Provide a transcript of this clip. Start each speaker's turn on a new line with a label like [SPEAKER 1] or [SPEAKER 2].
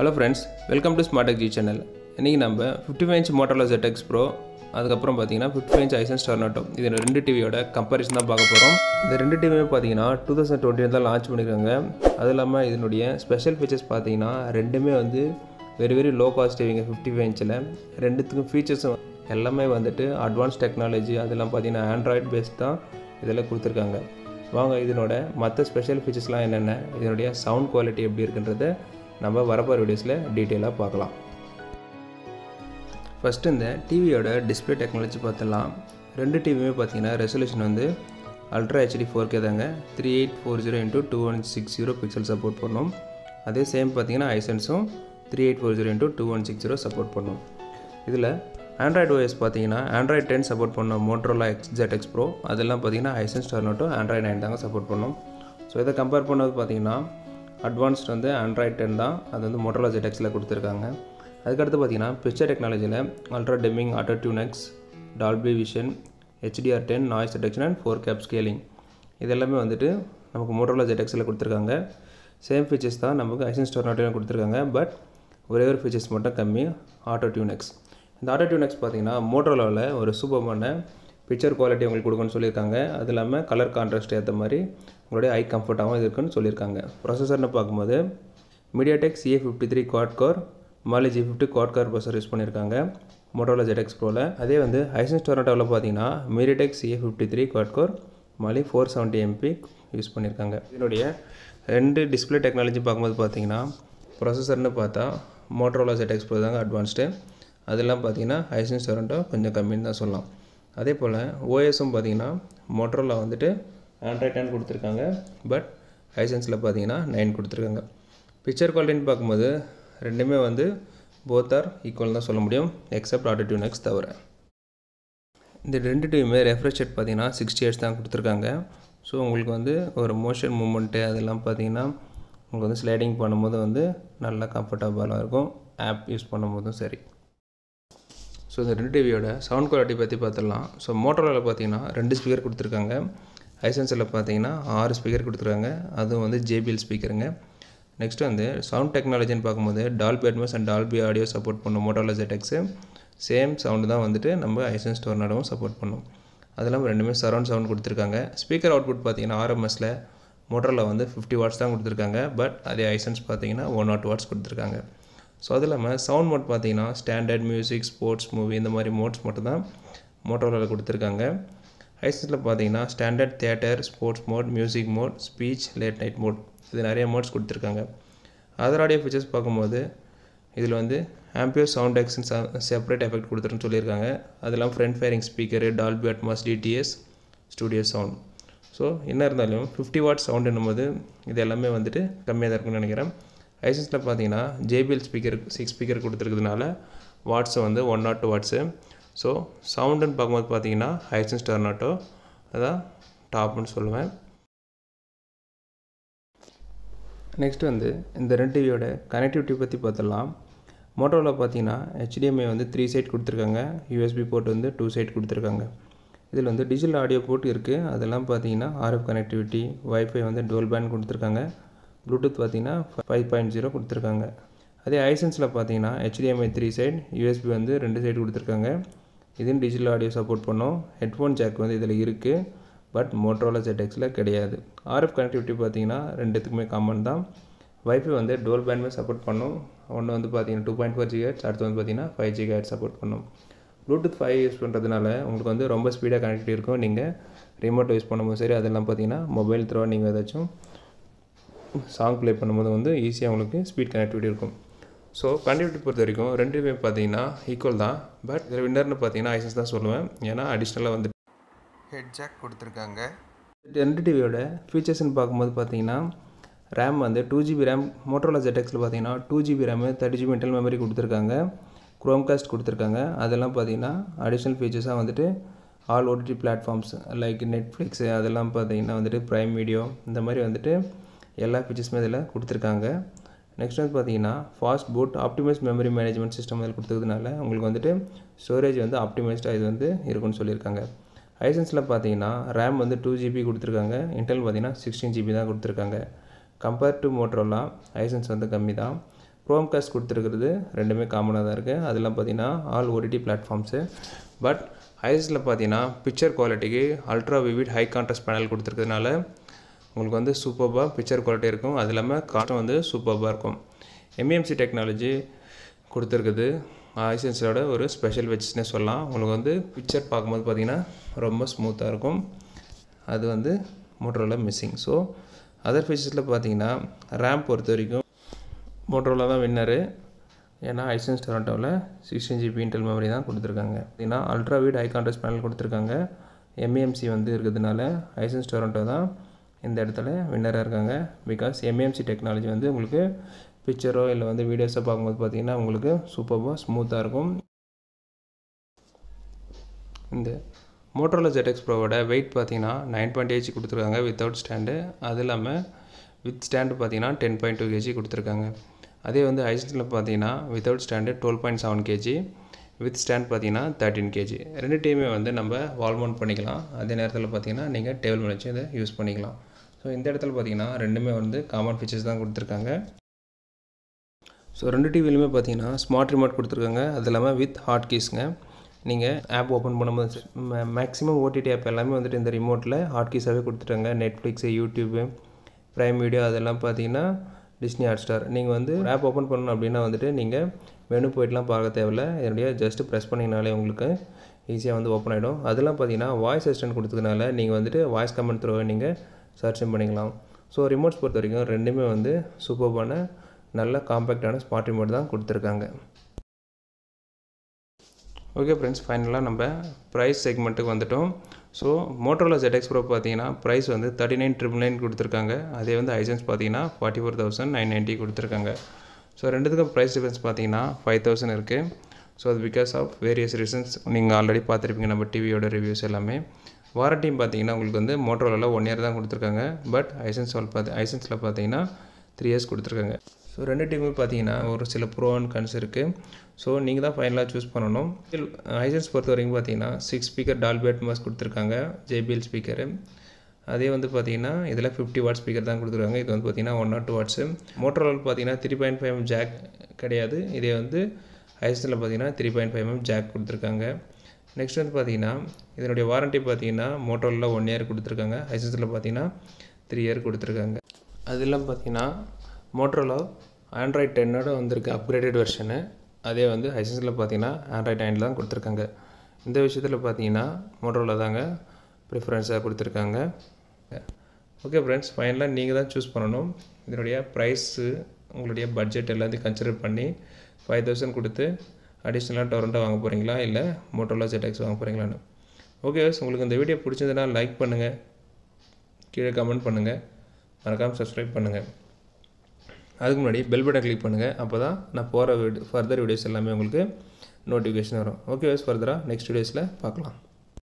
[SPEAKER 1] hello friends welcome to smart tech G channel இன்றைக்கி நம்ம fifty five inch மோட்டரில் X pro அதுக்கப்புறம் பார்த்தீங்கன்னா ஃபிஃப்டி ஃபைவ் இன்ச் ஐசன் ஸ்டார்னாட்டோ இது ரெண்டு டிவியோட கம்பேரிசன் தான் பார்க்க போகிறோம் இந்த ரெண்டு டிவியுமே பார்த்தீங்கன்னா டூ தௌசண்ட் டுவெண்ட்டி தான் லான்ச் பண்ணியிருக்காங்க அதுவும் இல்லாமல் இதனுடைய ஸ்பெஷல் ஃபீச்சர்ஸ் பார்த்தீங்கன்னா ரெண்டுமே வந்து வெரி வெரி லோ காஸ்ட் டிவிங்க ஃபிஃப்டி ஃபைவ் இன்ச்சில் ரெண்டுத்துக்கும் ஃபீச்சர்ஸும் எல்லாமே வந்துட்டு அட்வான்ஸ் டெக்னாலஜி அதெல்லாம் பார்த்தீங்கன்னா ஆண்ட்ராய்ட் பேஸ்ட் தான் இதெல்லாம் கொடுத்துருக்காங்க வாங்க இதனோட மற்ற ஸ்பெஷல் ஃபீச்சர்ஸ்லாம் என்னென்ன இதனுடைய சவுண்ட் குவாலிட்டி எப்படி இருக்குன்றதை நம்ம வரப்போகிற வீடியோஸில் டீட்டெயிலாக பார்க்கலாம் ஃபஸ்ட்டு இந்த டிவியோட டிஸ்பிளே டெக்னாலஜி பார்த்துடலாம் ரெண்டு டிவியுமே பார்த்தீங்கன்னா ரெசல்யூஷன் வந்து அல்ட்ரா ஹெச்டி ஃபோர் கே தாங்க three eight four zero into two one six zero pixel support பண்ணும் அதே சேம் பார்த்தீங்கன்னா ஐசன்ஸும் three eight four zero into two one six zero support பண்ணும் இதில் ஆண்ட்ராய்டு ஓஎஸ் பார்த்தீங்கன்னா ஆண்ட்ராய்ட் டென் சப்போர்ட் பண்ணோம் Motorola X Z X pro அதெல்லாம் பார்த்தீங்கன்னா ஐசன்ஸ் டர்னோட்டும் ஆண்ட்ராய்ட் நைன் தாங்க சப்போர்ட் பண்ணும் ஸோ இதை கம்பேர் பண்ணது பார்த்தீங்கன்னா அட்வான்ஸ்ட் வந்து ஆண்ட்ராய்ட் டென் தான் அது வந்து மோட்டரோலா ஜெடெக்ஸில் கொடுத்துருக்காங்க அதுக்கடுத்து பார்த்தீங்கன்னா பிக்சர் டெக்னாலஜியில் அல்ட்ரா ஆட்டோ அட்டோட்யூனெக்ஸ் Dolby Vision HDR ten noise detection and four K up scaling இது எல்லாமே வந்துட்டு நமக்கு மோட்டரோலா ஜெடெக்ஸில் கொடுத்துருக்காங்க சேம் ஃபீச்சர்ஸ் தான் நமக்கு ஐசன் ஸ்டோர் நாட்டிலும் கொடுத்துருக்காங்க பட் ஒரே ஒரு ஃபீச்சர்ஸ் மட்டும் கம்மி ஆட்டோ டியூனெக்ஸ் இந்த ஆட்டோ டியூனெக்ஸ் பார்த்திங்கன்னா மோட்டரோலாவில் ஒரு சூப்பர்மான பிக்சர் குவாலிட்டி உங்களுக்கு கொடுக்குன்னு சொல்லியிருக்காங்க அது இல்லாமல் கலர் கான்ட்ராஸ்ட் ஏற்ற மாதிரி உங்களுடைய ஐ கம்ஃபர்ட்டாகவும் இருக்குன்னு சொல்லியிருக்காங்க ப்ரொசஸர்னு பார்க்கும்போது MediaTek C A fifty three quad core Mali G fifty quad core processor use பண்ணியிருக்காங்க மோட்டோலா ஜெடெக்ஸ் ப்ரோவில் அதே வந்து ஹைசன்ஸ் டொரண்டோவில் பார்த்தீங்கன்னா tech C A fifty three quad core Mali four seventy MP use பண்ணியிருக்காங்க இதனுடைய ரெண்டு டிஸ்பிளே டெக்னாலஜி பார்க்கும்போது பார்த்தீங்கன்னா ப்ரொசஸர்னு பார்த்தா மோட்டோலா ஜெடெக்ஸ் ப்ரோ தாங்க அட்வான்ஸ்டு அதெல்லாம் பார்த்தீங்கன்னா ஹைசன் டொரண்டோ கொஞ்சம் கம்மின்னு தான் சொல்லலாம் அதே போல் ஓஎஸும் பார்த்திங்கன்னா மோட்ரோலா வந்துட்டு ஆண்ட்ராய்ட் டென் கொடுத்துருக்காங்க பட் ஹைசன்ஸில் பார்த்தீங்கன்னா நைன் கொடுத்துருக்காங்க பிக்சர் குவாலிட்டின்னு பார்க்கும்போது ரெண்டுமே வந்து போத் ஆர் ஈக்குவல் தான் சொல்ல முடியும் எக்ஸப்ட் ஆட்டிடியூட் நெக்ஸ்ட் தவிர இந்த ரெண்டு டியூமே ரெஃப்ரெஷ் பார்த்தீங்கன்னா சிக்ஸ்டி ஹெட்ஸ் தான் கொடுத்துருக்காங்க ஸோ உங்களுக்கு வந்து ஒரு மோஷன் மூமெண்ட்டு அதெல்லாம் பார்த்தீங்கன்னா உங்களுக்கு வந்து ஸ்லைடிங் பண்ணும்போது வந்து நல்லா கம்ஃபர்டபுளாக இருக்கும் ஆப் யூஸ் பண்ணும்போதும் சரி ஸோ இந்த ரெண்டு டிவியோட சவுண்ட் குவாலிட்டி பற்றி பார்த்துடலாம் ஸோ மோட்டோரோவில் பார்த்தீங்கன்னா ரெண்டு ஸ்பீக்கர் கொடுத்துருக்காங்க ஐசன்ஸில் பார்த்தீங்கன்னா ஆறு ஸ்பீக்கர் கொடுத்துருக்காங்க அதுவும் வந்து ஜேபிஎல் ஸ்பீக்கருங்க நெக்ஸ்ட் வந்து சவுண்ட் டெக்னாலஜின்னு பார்க்கும்போது Dolby Atmos and Dolby audio support பண்ணும் மோட்டோரோலா ஜெடெக்ஸு சேம் சவுண்டு தான் வந்துட்டு நம்ம ஐசன் நடவும் சப்போர்ட் பண்ணும் அது இல்லாமல் ரெண்டுமே சரௌண்ட் சவுண்ட் கொடுத்துருக்காங்க ஸ்பீக்கர் அவுட்புட் பார்த்தீங்கன்னா ஆர்எம்எஸில் மோட்டரில் வந்து ஃபிஃப்டி வாட்ஸ் தான் கொடுத்துருக்காங்க பட் அதே ஐசன்ஸ் பார்த்தீங்கன்னா ஒன் நாட் வாட்ஸ் கொடுத்துருக்காங்க ஸோ அது இல்லாமல் சவுண்ட் மோட் பார்த்தீங்கன்னா ஸ்டாண்டர்ட் மியூசிக் ஸ்போர்ட்ஸ் மூவி இந்த மாதிரி மோட்ஸ் மட்டும் தான் மோட்டோவில் கொடுத்துருக்காங்க ஹைசெட்டில் பார்த்தீங்கன்னா standard theatre sports mode music mode speech late night mode இது நிறைய மோட்ஸ் கொடுத்துருக்காங்க அதர் ஆடியோ ஃபீச்சர்ஸ் பார்க்கும்போது இதில் வந்து ஆம்பியோ சவுண்ட் எக்ஸன் செப்பரேட் எஃபெக்ட் கொடுத்துருன்னு சொல்லியிருக்காங்க அதெல்லாம் front firing speaker Dolby Atmos DTS studio sound so என்ன இருந்தாலும் ஃபிஃப்டி வாட் சவுண்டுன்னும் போது இது எல்லாமே வந்துட்டு கம்மியாக தான் இருக்கும்னு நினைக்கிறேன் ஐசன்ஸில் பார்த்தீங்கன்னா ஜேபிஎல் ஸ்பீக்கர் சிக்ஸ் ஸ்பீக்கர் கொடுத்துருக்கிறதுனால வாட்ஸை வந்து one nought two watts so சவுண்டுன்னு பார்க்கும்போது பார்த்தீங்கன்னா ஹைசன்ஸ் டர்னாட்டோ அதான் டாப்னு சொல்லுவேன் நெக்ஸ்ட் வந்து இந்த ரெண்டு டிவியோட கனெக்டிவிட்டி பற்றி பார்த்துடலாம் மோட்டோவில் பார்த்தீங்கன்னா ஹெச்டிஎம்ஐ வந்து த்ரீ சைட் கொடுத்துருக்காங்க யூஎஸ்பி போர்ட் வந்து டூ சைட் கொடுத்துருக்காங்க இதில் வந்து டிஜிட்டல் ஆடியோ போர்ட் இருக்குது அதெல்லாம் பார்த்தீங்கன்னா ஆர்எஃப் கனெக்டிவிட்டி ஒய்ஃபை வந்து டோல் பேண்ட் கொடுத்துருக்காங்க ப்ளூடூத் பார்த்திங்கன்னா ஃபைவ் பாயிண்ட் ஜீரோ கொடுத்துருக்காங்க அதே ஐசன்ஸில் பார்த்தீங்கன்னா ஹெச்டிஎம்ஐ த்ரீ சைட் யூஎஸ்பி வந்து ரெண்டு சைடு கொடுத்துருக்காங்க இதுவும் டிஜிட்டல் ஆடியோ சப்போர்ட் பண்ணோம் ஹெட்ஃபோன் ஜாக் வந்து இதில் இருக்குது பட் மோட்ரோலா ஜெட்எக்ஸில் கிடையாது ஆர்எஃப் கனெக்டிவிட்டி பார்த்தீங்கன்னா ரெண்டுத்துக்குமே காமன் தான் வைஃபை வந்து டோல் பேண்ட்மே சப்போர்ட் பண்ணும் ஒன்று வந்து பார்த்தீங்கன்னா டூ பாயிண்ட் ஃபோர் ஜிஹெட்ஸ் அடுத்து வந்து பார்த்தீங்கன்னா ஃபைவ் ஜிஹெட் சப்போர்ட் பண்ணும் ப்ளூடூத் ஃபைவ் யூஸ் பண்ணுறதுனால உங்களுக்கு வந்து ரொம்ப ஸ்பீடாக கனெக்டிவிட்டி இருக்கும் நீங்கள் ரிமோட் யூஸ் பண்ணும்போது சரி அதெல்லாம் பார்த்தீங்கன்னா மொபைல் த்ரோ நீங்கள் ஏதாச்சும் சாங் ப்ளே பண்ணும்போது வந்து ஈஸியாக உங்களுக்கு ஸ்பீட் கனெக்டிவிட்டி இருக்கும் ஸோ கனெக்டிவிட்டி பொறுத்த வரைக்கும் ரெண்டுமே பார்த்தீங்கன்னா ஈக்குவல் தான் பட் இதில் வின்னர்னு பார்த்தீங்கன்னா ஐசன்ஸ் தான் சொல்லுவேன் ஏன்னா அடிஷ்னலாக வந்து ஹெட் ஜாக் கொடுத்துருக்காங்க ரெண்டு டிவியோட ஃபீச்சர்ஸ்னு பார்க்கும்போது பார்த்தீங்கன்னா ரேம் வந்து டூ ஜிபி ரேம் மோட்டோலா ஜெட்எக்ஸில் பார்த்தீங்கன்னா two GB RAM thirty GB internal memory கொடுத்துருக்காங்க குரோம் காஸ்ட் கொடுத்துருக்காங்க அதெல்லாம் பார்த்தீங்கன்னா அடிஷ்னல் ஃபீச்சர்ஸாக வந்துட்டு all OTT platforms like Netflix அதெல்லாம் பார்த்தீங்கன்னா வந்துட்டு ப்ரைம் வீடியோ இந்த மாதிரி வந்துட்டு எல்லா ஃபீச்சர்ஸுமே இதில் கொடுத்துருக்காங்க நெக்ஸ்ட் வந்து பார்த்தீங்கன்னா fast boot optimise memory management system இதில் கொடுத்ததுனால உங்களுக்கு வந்துட்டு ஸ்டோரேஜ் வந்து ஆப்டிமைஸ்டாக இது வந்து இருக்குன்னு சொல்லியிருக்காங்க ஐசன்ஸில் பார்த்தீங்கன்னா ரேம் வந்து டூ ஜிபி கொடுத்துருக்காங்க இன்டெல் பார்த்தீங்கன்னா சிக்ஸ்டீன் ஜிபி தான் கொடுத்துருக்காங்க கம்பேர் டு மோட்ரோலாம் ஐசன்ஸ் வந்து கம்மி தான் க்ரோம் காஸ்ட் கொடுத்துருக்கிறது ரெண்டுமே காமனாக தான் இருக்குது அதெல்லாம் பார்த்தீங்கன்னா ஆல் ஓடிடி பிளாட்ஃபார்ம்ஸு பட் ஐஎஸில் பார்த்தீங்கன்னா பிக்சர் குவாலிட்டிக்கு ultra vivid high contrast panel கொடுத்துருக்கிறதுனால உங்களுக்கு வந்து சூப்பர்பாக பிக்சர் குவாலிட்டி இருக்கும் அது இல்லாமல் காட்டும் வந்து சூப்பர்பாக இருக்கும் எம்இஎம்சி டெக்னாலஜி கொடுத்துருக்குது ஐசென்ஸோட ஒரு ஸ்பெஷல் வெச்சுன்னு சொல்லலாம் உங்களுக்கு வந்து பிக்சர் பார்க்கும்போது பார்த்திங்கன்னா ரொம்ப ஸ்மூத்தாக இருக்கும் அது வந்து மோட்டரோவில் மிஸ்ஸிங் ஸோ அதர் ஃபீச்சர்ஸில் பார்த்தீங்கன்னா ரேம் பொறுத்த வரைக்கும் மோட்டரோவில் தான் வின்னரு ஏன்னா ஐசன்ஸ் டொரண்டோவில் சிக்ஸ்டீன் ஜிபி இன்டெல் மெமரி தான் கொடுத்துருக்காங்க பார்த்தீங்கன்னா அல்ட்ரா வீட் ஐ கான்ட்ரஸ்ட் பேனல் கொடுத்துருக்காங்க எம்ஏஎம்சி வந்து இருக்கிறதுனால ஐசன்ஸ் டொரண்டோ தான் இந்த இடத்துல வின்னராக இருக்காங்க பிகாஸ் எம்எம்சி டெக்னாலஜி வந்து உங்களுக்கு பிக்சரோ இல்லை வந்து வீடியோஸோ பார்க்கும்போது பார்த்திங்கன்னா உங்களுக்கு சூப்பராக ஸ்மூத்தாக இருக்கும் இந்த மோட்டரோலா ஜெட்எக்ஸ் ப்ரோவோட வெயிட் பார்த்தீங்கன்னா நைன் பாயிண்ட் ஏஜி கொடுத்துருக்காங்க வித்தவுட் ஸ்டாண்டு அது இல்லாமல் வித் ஸ்டாண்டு பார்த்தீங்கன்னா டென் பாயிண்ட் டூ கேஜி கொடுத்துருக்காங்க அதே வந்து ஐஸ்டில் பார்த்தீங்கன்னா without stand twelve point seven KG with stand பார்த்தீங்கன்னா தேர்ட்டின் கேஜி ரெண்டு டீமே வந்து நம்ம வால்மௌண்ட் பண்ணிக்கலாம் அதே நேரத்தில் பார்த்தீங்கன்னா நீங்கள் டேபிள் மேலே வச்சு இதை யூஸ் பண்ணிக்கலாம் ஸோ இந்த இடத்துல பார்த்தீங்கன்னா ரெண்டுமே வந்து காமன் ஃபீச்சர்ஸ் தான் கொடுத்துருக்காங்க ஸோ ரெண்டு டிவிலையுமே பார்த்தீங்கன்னா ஸ்மார்ட் ரிமோட் கொடுத்துருக்காங்க அது இல்லாமல் வித் ஹாட் கீஸ்ங்க நீங்கள் ஆப் ஓப்பன் பண்ணும்போது மேக்ஸிமம் ஓடிடி ஆப் எல்லாமே வந்துட்டு இந்த ரிமோட்டில் ஹாட் கீஸாகவே கொடுத்துட்டாங்க நெட்ஃப்ளிக்ஸு யூடியூப்பு ப்ரைம் வீடியோ அதெல்லாம் பார்த்தீங்கன்னா டிஸ்னி ஹாட் ஸ்டார் நீங்கள் வந்து ஆப் ஓப்பன் பண்ணணும் அப்படின்னா வந்துட்டு நீங்கள் மெனு போயிட்டுலாம் பார்க்க தேவையில்ல என்னுடைய ஜஸ்ட் ப்ரெஸ் பண்ணிங்கனாலே உங்களுக்கு ஈஸியாக வந்து ஓப்பன் ஆகிடும் அதெல்லாம் பார்த்தீங்கன்னா வாய்ஸ் அசிஸ்டன்ட் கொடுத்ததுனால நீங்கள் வந்துட்டு வாய்ஸ் கமெண்ட் த்ரோ நீங்கள் சர்ச்சும் பண்ணிக்கலாம் ஸோ ரிமோட்ஸ் பொறுத்த வரைக்கும் ரெண்டுமே வந்து சூப்பர்பான நல்ல காம்பேக்டான ஸ்மார்ட் ரிமோட் தான் கொடுத்துருக்காங்க ஓகே ஃப்ரெண்ட்ஸ் ஃபைனலாக நம்ம ப்ரைஸ் செக்மெண்ட்டுக்கு வந்துட்டோம் ஸோ மோட்டரோலா ஜெட்எக்ஸ் ப்ரோ பார்த்தீங்கன்னா ப்ரைஸ் வந்து தேர்ட்டி நைன் ட்ரிபிள் நைன் கொடுத்துருக்காங்க அதே வந்து ஐசன்ஸ் பார்த்தீங்கன்னா forty four thousand nine ninety கொடுத்துருக்காங்க ஸோ ரெண்டுத்துக்கும் ப்ரைஸ் டிஃபரன்ஸ் பார்த்தீங்கன்னா ஃபைவ் தௌசண்ட் இருக்குது ஸோ அது பிகாஸ் ஆஃப் வேரியஸ் ரீசன்ஸ் நீங்கள் ஆல்ரெடி பார்த்துருப்பீங்க நம்ம டிவியோட ரிவ்யூஸ் எல்லாமே வாரண்டியும் பார்த்தீங்கன்னா உங்களுக்கு வந்து மோட்டரோவில் ஒன் இயர் தான் கொடுத்துருக்காங்க பட் ஐசன்ஸ் வால் பார்த்து ஐசன்ஸில் பார்த்தீங்கன்னா த்ரீ இயர்ஸ் கொடுத்துருக்காங்க ஸோ ரெண்டு டீமுமே பார்த்தீங்கன்னா ஒரு சில ப்ரோ அண்ட் கன்ஸ் இருக்குது ஸோ நீங்கள் தான் ஃபைனலாக சூஸ் பண்ணணும் ஐசன்ஸ் பொறுத்த வரைக்கும் பார்த்தீங்கன்னா சிக்ஸ் ஸ்பீக்கர் டால்பேட் மாஸ் கொடுத்துருக்காங்க ஜேபிஎல் ஸ்பீக்கரு அதே வந்து பார்த்தீங்கன்னா இதில் ஃபிஃப்டி வாட் ஸ்பீக்கர் தான் கொடுத்துருக்காங்க இது வந்து பார்த்தீங்கன்னா one nought two watts Motorola பார்த்தீங்கன்னா த்ரீ பாயிண்ட் ஃபைவ் ஜாக் கிடையாது இதே வந்து ஐசனில் பார்த்தீங்கன்னா three point five M jack கொடுத்துருக்காங்க நெக்ஸ்ட் வந்து பார்த்தீங்கன்னா இதனுடைய வாரண்ட்டி பார்த்தீங்கன்னா மோட்டோரில் ஒன் இயர் கொடுத்துருக்காங்க ஹைசன்ஸில் பார்த்தீங்கன்னா த்ரீ இயர் கொடுத்துருக்காங்க அது இல்லாமல் பார்த்தீங்கன்னா மோட்டோரில் ஆண்ட்ராய்ட் டென்னோட வந்திருக்கு அப்கிரேடட் வெர்ஷனு அதே வந்து ஹைசன்ஸில் பார்த்தீங்கன்னா ஆண்ட்ராய்ட் நைனில் தான் கொடுத்துருக்காங்க இந்த விஷயத்தில் பார்த்தீங்கன்னா மோட்டோரில் தாங்க ப்ரிஃபரன்ஸாக கொடுத்துருக்காங்க ஓகே ஃப்ரெண்ட்ஸ் ஃபைனலாக நீங்கள் தான் சூஸ் பண்ணணும் இதனுடைய ப்ரைஸு உங்களுடைய பட்ஜெட் எல்லாத்தையும் கன்சிடர் பண்ணி ஃபைவ் தௌசண்ட் கொடுத்து அடிஷ்னலாக டொரண்டோ வாங்க போகிறீங்களா இல்லை மோட்டோலா ஜெட்எக்ஸ் வாங்க போகிறீங்களான்னு ஓகே உங்களுக்கு இந்த வீடியோ பிடிச்சதுன்னா லைக் பண்ணுங்கள் கீழே கமெண்ட் பண்ணுங்கள் மறக்காமல் சப்ஸ்கிரைப் பண்ணுங்கள் அதுக்கு முன்னாடி பெல் பட்டன் கிளிக் பண்ணுங்கள் அப்போ தான் நான் போகிற வீடு ஃபர்தர் வீடியோஸ் எல்லாமே உங்களுக்கு நோட்டிஃபிகேஷன் வரும் ஓகே வைஸ் ஃபர்தராக நெக்ஸ்ட் வீடியோஸில் பார்க்கலாம்